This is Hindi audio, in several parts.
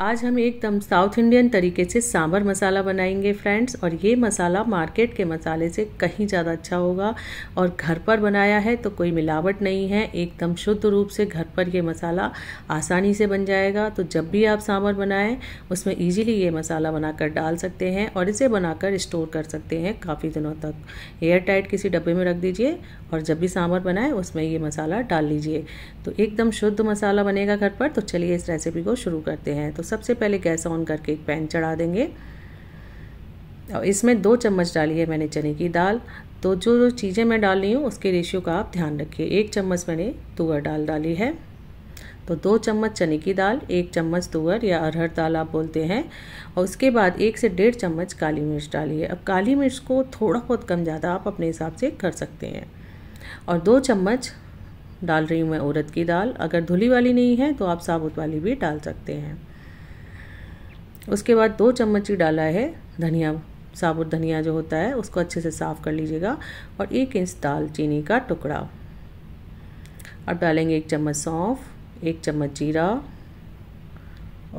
आज हम एकदम साउथ इंडियन तरीके से सांभर मसाला बनाएंगे फ्रेंड्स और ये मसाला मार्केट के मसाले से कहीं ज़्यादा अच्छा होगा और घर पर बनाया है तो कोई मिलावट नहीं है एकदम शुद्ध रूप से घर पर ये मसाला आसानी से बन जाएगा तो जब भी आप सांभर बनाएं उसमें ईजिली ये मसाला बनाकर डाल सकते हैं और इसे बनाकर स्टोर कर सकते हैं काफ़ी दिनों तक एयर टाइट किसी डब्बे में रख दीजिए और जब भी सांभर बनाएं उसमें ये मसाला डाल लीजिए तो एकदम शुद्ध मसाला बनेगा घर पर तो चलिए इस रेसिपी को शुरू करते हैं तो सबसे पहले गैस ऑन करके एक पैन चढ़ा देंगे और इसमें दो चम्मच डाली है मैंने चने की दाल तो जो जो चीज़ें मैं डाल रही हूँ उसके रेशियो का आप ध्यान रखिए एक चम्मच मैंने तुअर डाल डाली है तो दो चम्मच चने की दाल एक चम्मच तुअर या अरहर दाल आप बोलते हैं और उसके बाद एक से डेढ़ चम्मच काली मिर्च डाली है अब काली मिर्च को थोड़ा बहुत कम ज़्यादा आप अपने हिसाब से कर सकते हैं और दो चम्मच डाल रही हूँ मैं उड़द की दाल अगर धुली वाली नहीं है तो आप साबुत वाली भी डाल सकते हैं उसके बाद दो चम्मच ही डाला है धनिया साबुत धनिया जो होता है उसको अच्छे से साफ़ कर लीजिएगा और एक इंच दालचीनी का टुकड़ा अब डालेंगे एक चम्मच सौंफ एक चम्मच जीरा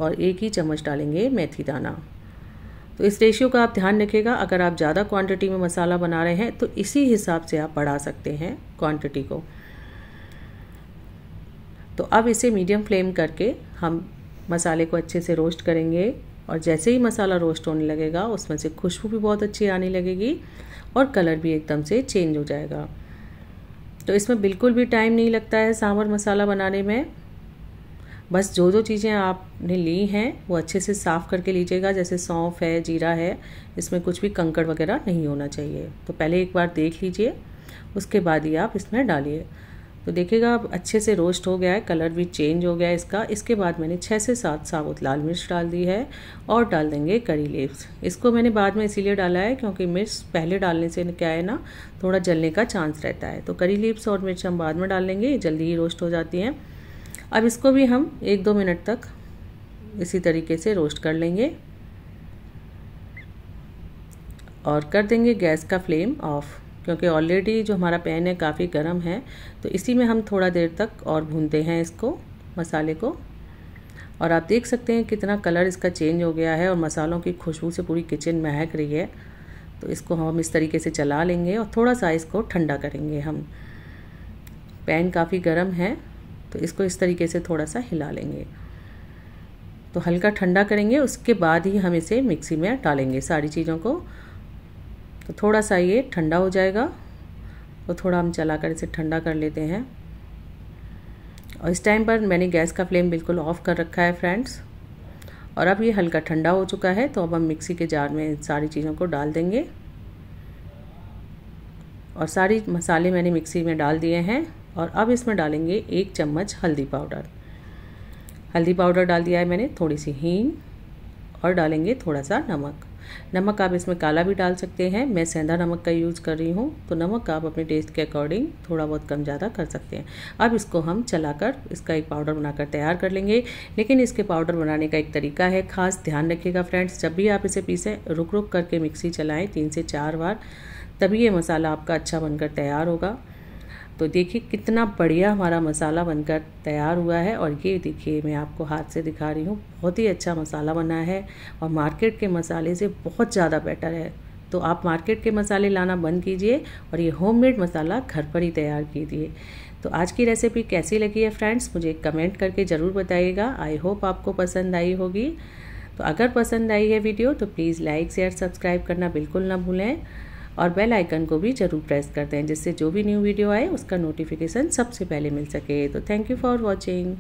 और एक ही चम्मच डालेंगे मेथी दाना तो इस रेशियो का आप ध्यान रखिएगा अगर आप ज़्यादा क्वांटिटी में मसाला बना रहे हैं तो इसी हिसाब से आप बढ़ा सकते हैं क्वांटिटी को तो अब इसे मीडियम फ्लेम करके हम मसाले को अच्छे से रोस्ट करेंगे और जैसे ही मसाला रोस्ट होने लगेगा उसमें से खुशबू भी बहुत अच्छी आने लगेगी और कलर भी एकदम से चेंज हो जाएगा तो इसमें बिल्कुल भी टाइम नहीं लगता है सांभर मसाला बनाने में बस जो जो चीज़ें आपने ली हैं वो अच्छे से साफ़ करके लीजिएगा जैसे सौंफ है जीरा है इसमें कुछ भी कंकड़ वगैरह नहीं होना चाहिए तो पहले एक बार देख लीजिए उसके बाद ही आप इसमें डालिए तो देखिएगा अब अच्छे से रोस्ट हो गया है कलर भी चेंज हो गया है इसका इसके बाद मैंने छः से सात साबुत लाल मिर्च डाल दी है और डाल देंगे करी लीव्स इसको मैंने बाद में इसीलिए डाला है क्योंकि मिर्च पहले डालने से क्या है ना थोड़ा जलने का चांस रहता है तो करी लीव्स और मिर्च हम बाद में डाल लेंगे जल्दी ही रोस्ट हो जाती हैं अब इसको भी हम एक दो मिनट तक इसी तरीके से रोस्ट कर लेंगे और कर देंगे गैस का फ्लेम ऑफ़ क्योंकि ऑलरेडी जो हमारा पैन है काफ़ी गर्म है तो इसी में हम थोड़ा देर तक और भूनते हैं इसको मसाले को और आप देख सकते हैं कितना कलर इसका चेंज हो गया है और मसालों की खुशबू से पूरी किचन महक रही है तो इसको हम इस तरीके से चला लेंगे और थोड़ा सा इसको ठंडा करेंगे हम पैन काफ़ी गर्म है तो इसको इस तरीके से थोड़ा सा हिला लेंगे तो हल्का ठंडा करेंगे उसके बाद ही हम इसे मिक्सी में डालेंगे सारी चीज़ों को तो थोड़ा सा ये ठंडा हो जाएगा तो थोड़ा हम चला कर इसे ठंडा कर लेते हैं और इस टाइम पर मैंने गैस का फ्लेम बिल्कुल ऑफ कर रखा है फ्रेंड्स और अब ये हल्का ठंडा हो चुका है तो अब हम मिक्सी के जार में सारी चीज़ों को डाल देंगे और सारी मसाले मैंने मिक्सी में डाल दिए हैं और अब इसमें डालेंगे एक चम्मच हल्दी पाउडर हल्दी पाउडर डाल दिया है मैंने थोड़ी सी हींग और डालेंगे थोड़ा सा नमक नमक आप इसमें काला भी डाल सकते हैं मैं सेंधा नमक का यूज़ कर रही हूँ तो नमक आप अपने टेस्ट के अकॉर्डिंग थोड़ा बहुत कम ज़्यादा कर सकते हैं अब इसको हम चलाकर इसका एक पाउडर बनाकर तैयार कर लेंगे लेकिन इसके पाउडर बनाने का एक तरीका है खास ध्यान रखिएगा फ्रेंड्स जब भी आप इसे पीसें रुक रुक करके मिक्सी चलाएँ तीन से चार बार तभी ये मसाला आपका अच्छा बनकर तैयार होगा तो देखिए कितना बढ़िया हमारा मसाला बनकर तैयार हुआ है और ये देखिए मैं आपको हाथ से दिखा रही हूँ बहुत ही अच्छा मसाला बना है और मार्केट के मसाले से बहुत ज़्यादा बेटर है तो आप मार्केट के मसाले लाना बंद कीजिए और ये होममेड मसाला घर पर ही तैयार कीजिए तो आज की रेसिपी कैसी लगी है फ्रेंड्स मुझे कमेंट करके ज़रूर बताइएगा आई होप आपको पसंद आई होगी तो अगर पसंद आई है वीडियो तो प्लीज़ लाइक शेयर सब्सक्राइब करना बिल्कुल ना भूलें और बेल आइकन को भी ज़रूर प्रेस कर दें जिससे जो भी न्यू वीडियो आए उसका नोटिफिकेशन सबसे पहले मिल सके तो थैंक यू फॉर वॉचिंग